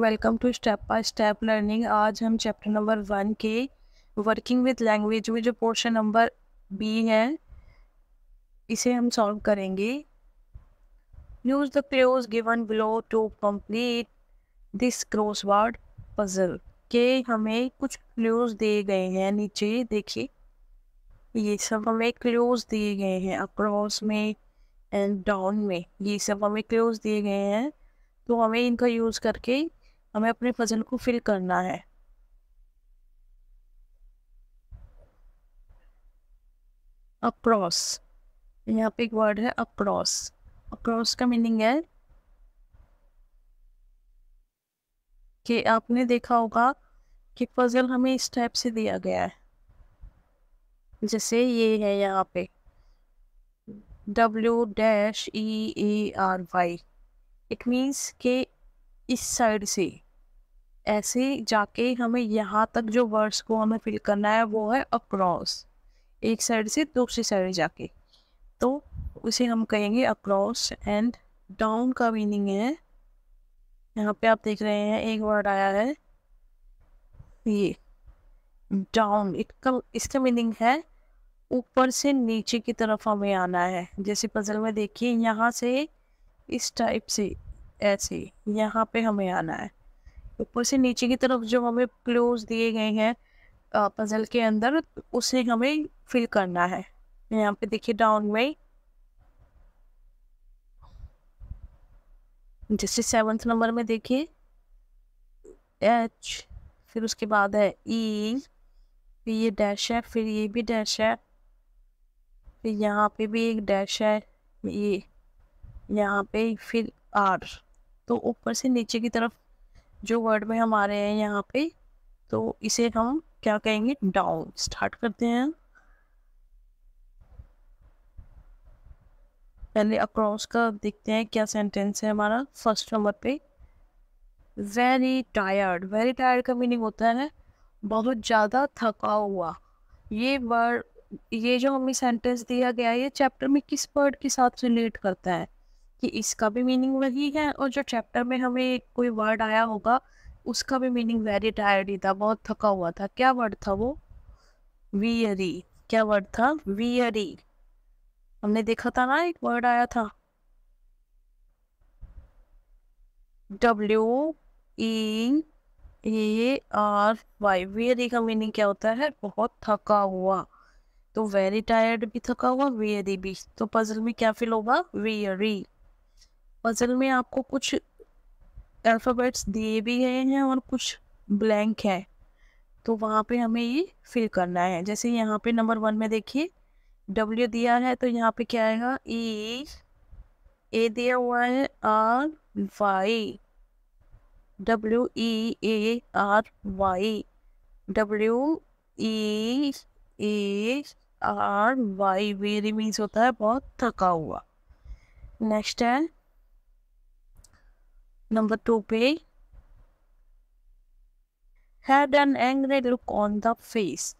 Welcome to step by step learning आज हम chapter number one के वर्किंग विद लैंग्वेज में जो पोर्शन नंबर बी है इसे हम सॉल्व करेंगे use the clues given below to complete this crossword puzzle के हमें कुछ क्लोज दिए गए हैं नीचे देखिए ये सब हमें क्लोज दिए गए हैं अक्रॉस में एंड डाउन में ये सब हमें क्लोज दिए गए हैं तो हमें इनका यूज़ करके हमें अपने फजल को फिल करना है अक्रॉस यहाँ पे एक वर्ड है अक्रॉस अक्रॉस का मीनिंग है कि आपने देखा होगा कि पजल हमें इस टाइप से दिया गया है जैसे ये है यहाँ पे W dash E A R Y it means के इस साइड से ऐसे जाके हमें यहाँ तक जो वर्ड्स को हमें फिल करना है वो है अक्रॉस एक साइड से दूसरी साइड जाके तो उसे हम कहेंगे अक्रॉस एंड डाउन का मीनिंग है यहाँ पे आप देख रहे हैं एक वर्ड आया है ये डाउन इसका इसका मीनिंग है ऊपर से नीचे की तरफ हमें आना है जैसे पजल में देखिए यहाँ से इस टाइप से ऐसे यहाँ पे हमें आना है ऊपर से नीचे की तरफ जो हमें क्लोज दिए गए हैं पजल के अंदर उसे हमें फिल करना है यहाँ पे देखिए डाउन में जैसे सेवंथ नंबर में देखिए एच फिर उसके बाद है ई e, फिर ये डैश है फिर ये भी डैश है फिर यहाँ पे भी एक डैश है ये यहाँ पे फिर आर तो ऊपर से नीचे की तरफ जो वर्ड में हमारे हैं यहाँ पे तो इसे हम क्या कहेंगे डाउन स्टार्ट करते हैं पहले अक्रॉस का देखते हैं क्या सेंटेंस है हमारा फर्स्ट नंबर पे वेरी टायर्ड वेरी टायर्ड का मीनिंग होता है बहुत ज़्यादा थका हुआ ये वर्ड ये जो हमें सेंटेंस दिया गया है ये चैप्टर में किस वर्ड के साथ रिलेट करता है कि इसका भी मीनिंग वही है और जो चैप्टर में हमें कोई वर्ड आया होगा उसका भी मीनिंग वेरी टायर्ड ही था बहुत थका हुआ था क्या वर्ड था वो वियरी क्या वर्ड था वियरी हमने देखा था ना एक वर्ड आया था W E A R Y weary का मीनिंग क्या होता है बहुत थका हुआ तो वेरी टायर्ड भी थका हुआ वेरी भी तो पजल में क्या फील होगा वेरी पजल में आपको कुछ अल्फ़ाबेट्स दिए भी गए हैं और कुछ ब्लैंक है तो वहाँ पे हमें ये फिल करना है जैसे यहाँ पे नंबर वन में देखिए डब्ल्यू दिया है तो यहाँ पे क्या आएगा ई ए दिया हुआ है R Y W E A R Y W E A R Y weary means होता है बहुत थका हुआ नेक्स्ट है Number two page. Had an angry look on the face.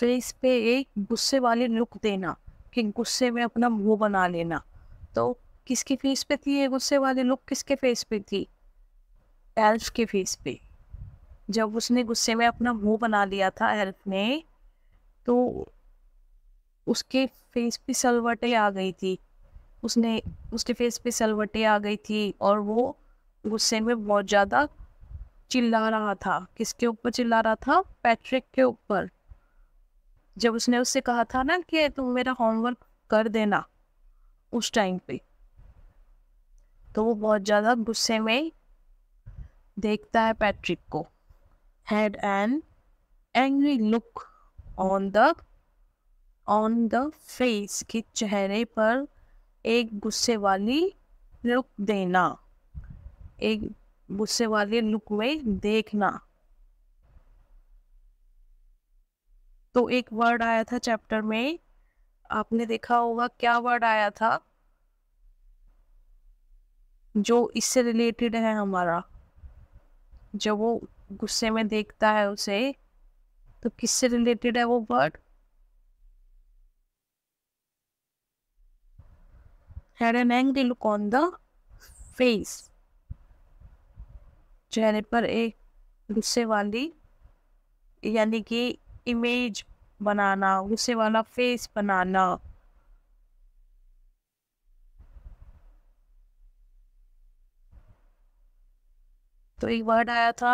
Face पे एक गुस्से वाली लुक देना कि गुस्से में अपना मुंह बना लेना तो किसके फेस पे थी ये गुस्से वाली लुक किसके फेस पे थी एल्फ के फेस पे जब उसने गुस्से में अपना मुंह बना लिया था एल्फ ने तो उसके फेस पे सलवटें आ गई थी उसने उसके फेस पे सलवटें आ गई थी और वो गुस्से में बहुत ज़्यादा चिल्ला रहा था किसके ऊपर चिल्ला रहा था पैट्रिक के ऊपर जब उसने उससे कहा था ना कि तुम मेरा होमवर्क कर देना उस टाइम पे तो वो बहुत ज़्यादा गुस्से में देखता है पैट्रिक को had an angry look on the on the face के चेहरे पर एक गुस्से वाली लुक देना एक गुस्से वाले लुक में देखना तो एक वर्ड आया था चैप्टर में आपने देखा होगा क्या वर्ड आया था जो इससे रिलेटेड है हमारा जब वो गुस्से में देखता है उसे तो किससे रिलेटेड है वो word had an angry look on the face चेहरे पर एक गुस्से वाली यानी कि इमेज बनाना गुस्से वाला फेस बनाना तो एक वर्ड आया था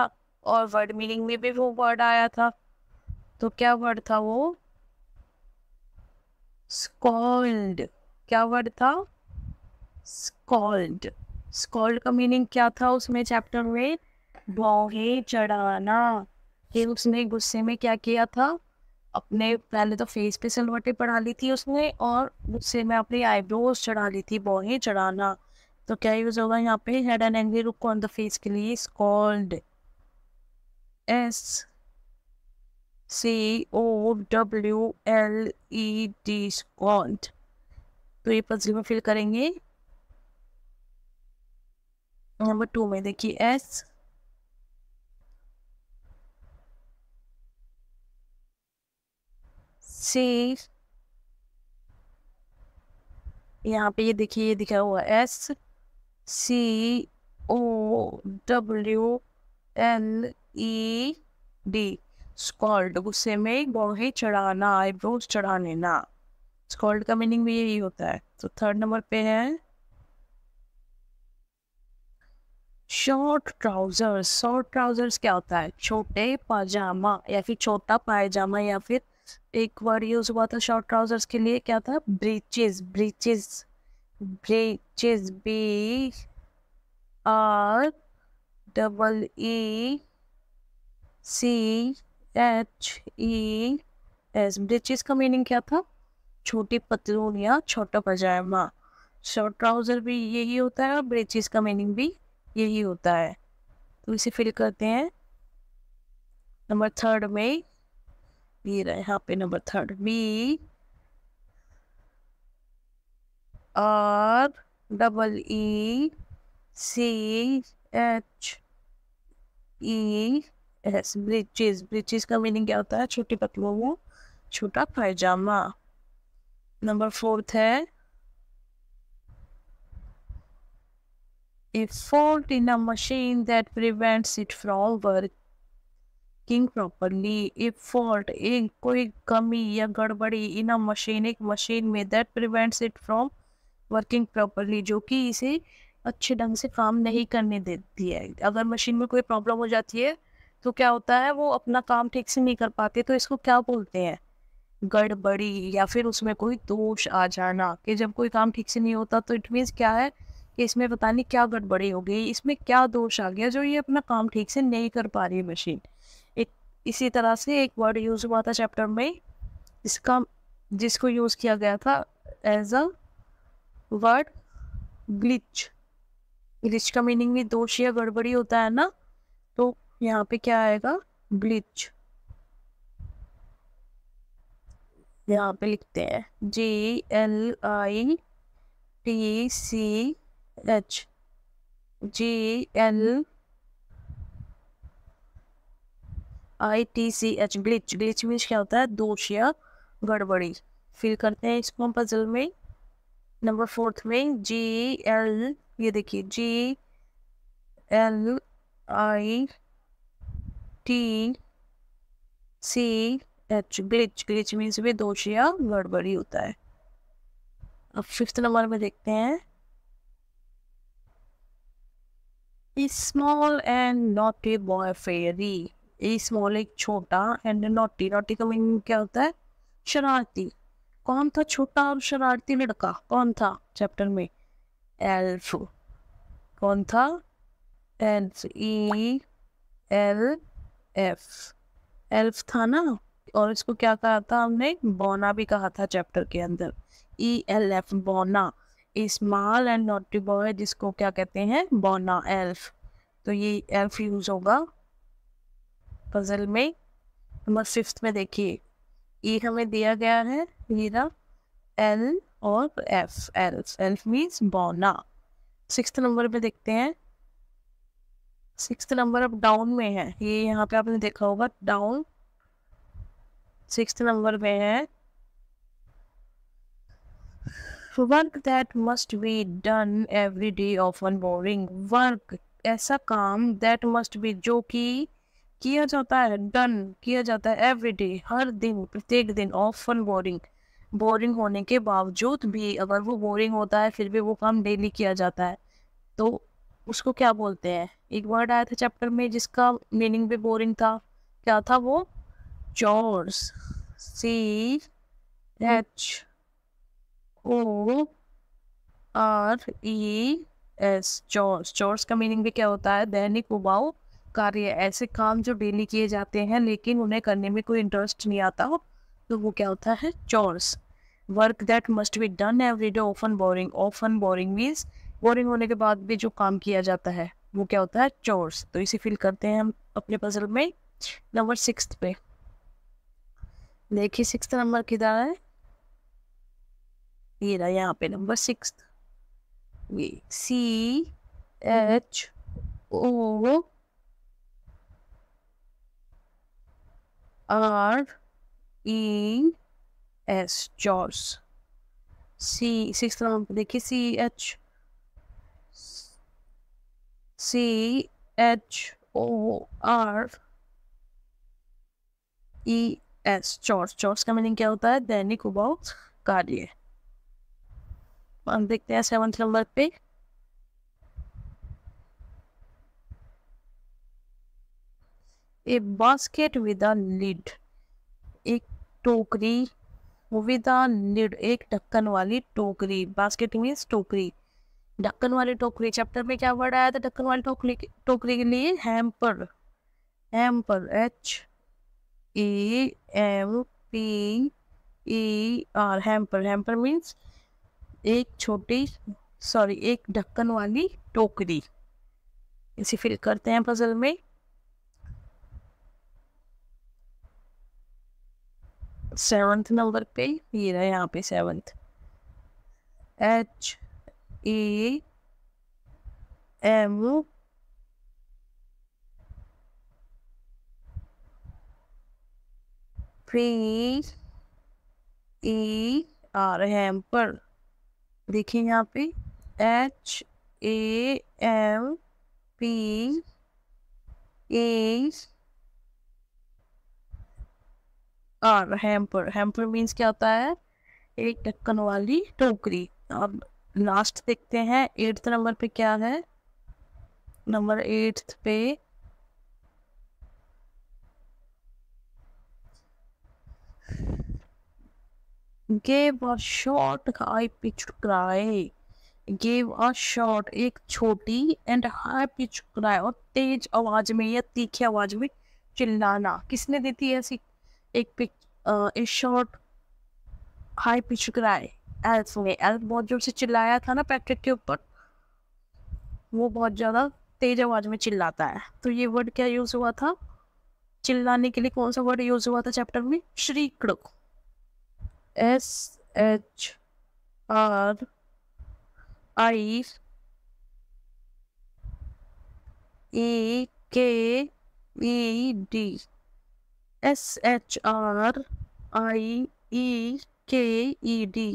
और वर्ड मीनिंग में भी वो वर्ड आया था तो क्या वर्ड था वो स्कॉल्ड क्या वर्ड था स्कॉल्ड स्कॉल्ड का मीनिंग क्या था उसमें चैप्टर में भौहे चढ़ाना ये उसने गुस्से में क्या किया था अपने पहले तो फेस पे सिलवटे पढ़ा ली थी उसने और गुस्से में अपनी आईब्रोज चढ़ा ली थी भौहें चढ़ाना तो क्या यूज होगा यहाँ पे had and angry look on the face के लिए scowled S C O W L E D scowled तो ये पजल में फिल करेंगे नंबर टू में देखिए एस सी यहाँ पे ये देखिए ये दिखा हुआ S C O W L E D scowled गुस्से में गोहे चढ़ाना आईब्रोज चढ़ाने ना स्कॉल्ड का मीनिंग भी यही होता है तो थर्ड नंबर पे है शॉर्ट ट्राउजर्स शॉर्ट ट्राउजर्स क्या होता है छोटे पायजामा या फिर छोटा पायजामा या फिर एक वर्ड यूज हुआ था शॉर्ट ट्राउजर्स के लिए क्या था breeches breeches breeches B R double E C H E S breeches का मीनिंग क्या था छोटी पतलून या छोटा पजामा शॉर्ट ट्राउजर भी यही होता है और ब्रीचेस का मीनिंग भी यही होता है तो इसे फिल करते हैं नंबर थर्ड में Need I helping number third? We R double E C H E S breeches breeches का मीनिंग क्या होता है छोटी वो छोटा पायजामा नंबर फोर्थ है A fault in a machine that prevents it from work working properly if fault एक कोई कमी या गड़बड़ी इन अ मशीन एक मशीन में that prevents it from working properly जो कि इसे अच्छे ढंग से काम नहीं करने देती है अगर मशीन में कोई प्रॉब्लम हो जाती है तो क्या होता है वो अपना काम ठीक से नहीं कर पाते तो इसको क्या बोलते हैं गड़बड़ी या फिर उसमें कोई दोष आ जाना कि जब कोई काम ठीक से नहीं होता तो इट मीन्स क्या है कि इसमें पता नहीं क्या गड़बड़ी हो गई इसमें क्या दोष आ गया जो ये अपना काम ठीक से नहीं कर पा रही है मशीन इसी तरह से एक वर्ड यूज हुआ था चैप्टर में इसका जिसको यूज किया गया था as a word glitch glitch का मीनिंग भी दोष या गड़बड़ी होता है ना तो यहाँ पे क्या आएगा ग्लिच यहाँ पे लिखते हैं G L I T C H G L I T C H glitch glitch means क्या होता है दोष या गड़बड़ी फिल करते हैं इसको हम पजल में नंबर फोर्थ में जी एल ये देखिए G L I T C H glitch glitch means भी दोष या गड़बड़ी होता है अब फिफ्थ नंबर में देखते हैं small and naughty boy fairy a small एक छोटा एंड नोटी नोटी का मीनिंग क्या होता है शरारती कौन था छोटा और शरारती लड़का कौन था चैप्टर में एल्फ कौन था elf E L F elf था ना और इसको क्या कहा था हमने बोना भी कहा था चैप्टर के अंदर ई एल एफ बोना स्मॉल एंड नोटी बॉय जिसको क्या कहते हैं बोना एल्फ तो ये एल्फ यूज होगा पजल में नंबर फिफ्थ में देखिए ये e हमें दिया गया है हीरा एल और एफ एल्फ एल्फ मीन्स बौना सिक्स नंबर पे देखते हैं सिक्स नंबर अब डाउन में है ये यहाँ पे आपने देखा होगा डाउन सिक्स नंबर पे है work that must be done every day often boring work ऐसा काम दैट मस्ट बी जो कि किया जाता है डन किया जाता है एवरी डे हर दिन प्रत्येक दिन ऑफन बोरिंग बोरिंग होने के बावजूद भी अगर वो बोरिंग होता है फिर भी वो काम डेली किया जाता है तो उसको क्या बोलते हैं एक वर्ड आया था चैप्टर में जिसका मीनिंग भी बोरिंग था क्या था वो chores C H O R E S chores chores का मीनिंग भी क्या होता है दैनिक उबाऊ कार्य ऐसे काम जो डेली किए जाते हैं लेकिन उन्हें करने में कोई इंटरेस्ट नहीं आता हो तो वो क्या होता है chores work that must be done every day often boring often boring means boring होने के बाद भी जो काम किया जाता है वो क्या होता है चोर्स तो इसे फिल करते हैं हम अपने पजल में नंबर सिक्स पे देखिए सिक्स नंबर किधर है ये रहा यहाँ पे number six C H O are jaws. C six long the C H C H O R E S George. George coming in Gelda, then Nico Bolt, Guardian. One big there, seven till that big. A basket with a lid एक टोकरी with a lid एक ढक्कन वाली टोकरी basket means टोकरी ढक्कन वाली टोकरी चैप्टर में क्या वर्ड आया था ढक्कन वाली टोकरी टोकरी के लिए hamper hamper H A M P E R hamper hamper means एक छोटी सॉरी एक ढक्कन वाली टोकरी इसे फिल करते हैं पजल में सेवंथ नंबर पे ये रहा यहाँ पे seventh H A M P E R पर देखिए यहाँ पे H A M P E और हैम्पर हैम्पर मीन्स क्या होता है एक ढक्कन वाली टोकरी अब लास्ट देखते हैं एट्थ नंबर पे क्या है नंबर एट्थ पे gave a short high pitch cry gave a short एक छोटी एंड हाई पिच क्राई और तेज आवाज में या तीखी आवाज में चिल्लाना किसने दी थी ऐसी एक पिक एक short high pitch cry elf ने एल्फ बहुत जोर से चिल्लाया था ना पैकेट के ऊपर वो बहुत ज़्यादा तेज आवाज़ में चिल्लाता है तो ये वर्ड क्या यूज़ हुआ था चिल्लाने के लिए कौन सा वर्ड यूज़ हुआ था चैप्टर में shrieked S H R I E e K E e D S H R I E e K E e D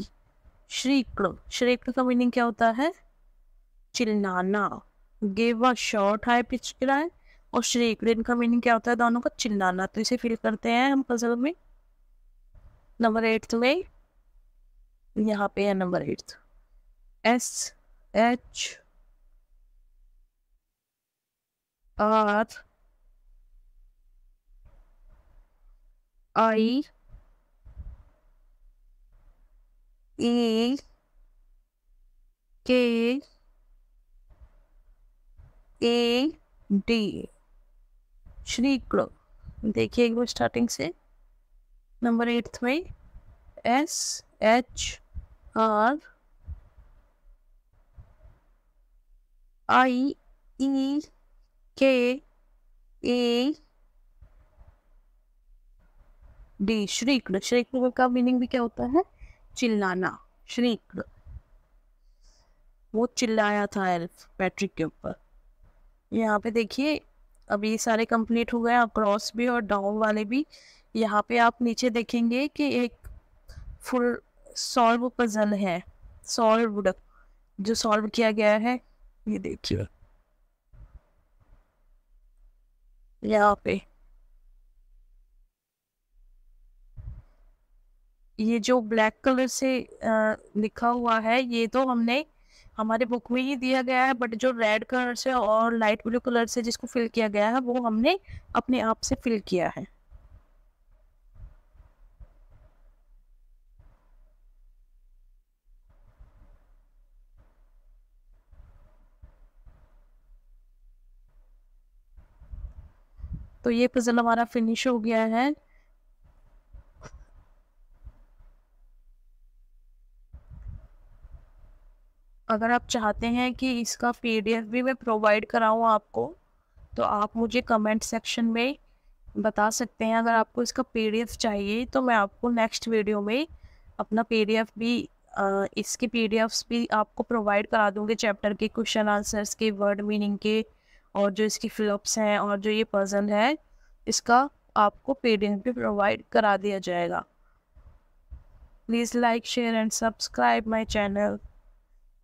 श्रीकृ श्रीकृ का मीनिंग क्या होता है चिल्लाना give a short high pitch cry और श्रीकृ का मीनिंग क्या होता है दोनों का चिल्लाना तो इसे फील करते हैं हम पजल में नंबर एट्थ में यहाँ पे है number eighth S H R I E hmm. K A D श्री क्लो देखिए एक बार स्टार्टिंग से नंबर एट्थ में S H R I E K A D श्रीकृ श्रीकृ का मीनिंग भी क्या होता है चिल्लाना श्रीकृ वो चिल्लाया था एल्फ पैट्रिक के ऊपर यहाँ पे देखिए अब ये सारे कंप्लीट हो गए आप क्रॉस भी और डाउन वाले भी यहाँ पे आप नीचे देखेंगे कि एक फुल सॉल्व पजल है सॉल्व जो सॉल्व किया गया है ये देखिए यहाँ पे ये जो ब्लैक कलर से आ, लिखा हुआ है ये तो हमने हमारे बुक में ही दिया गया है बट जो रेड कलर से और लाइट ब्लू कलर से जिसको फिल किया गया है वो हमने अपने आप से फिल किया है तो ये पजल हमारा फिनिश हो गया है अगर आप चाहते हैं कि इसका पी भी मैं प्रोवाइड कराऊँ आपको तो आप मुझे कमेंट सेक्शन में बता सकते हैं अगर आपको इसका पी चाहिए तो मैं आपको नेक्स्ट वीडियो में अपना पी भी आ, इसके पी भी आपको प्रोवाइड करा दूँगी चैप्टर के क्वेश्चन आंसर्स के वर्ड मीनिंग के और जो इसकी फिलअप्स हैं और जो ये पजल है इसका आपको पीडीएफ भी प्रोवाइड करा दिया जाएगा please like share and subscribe my channel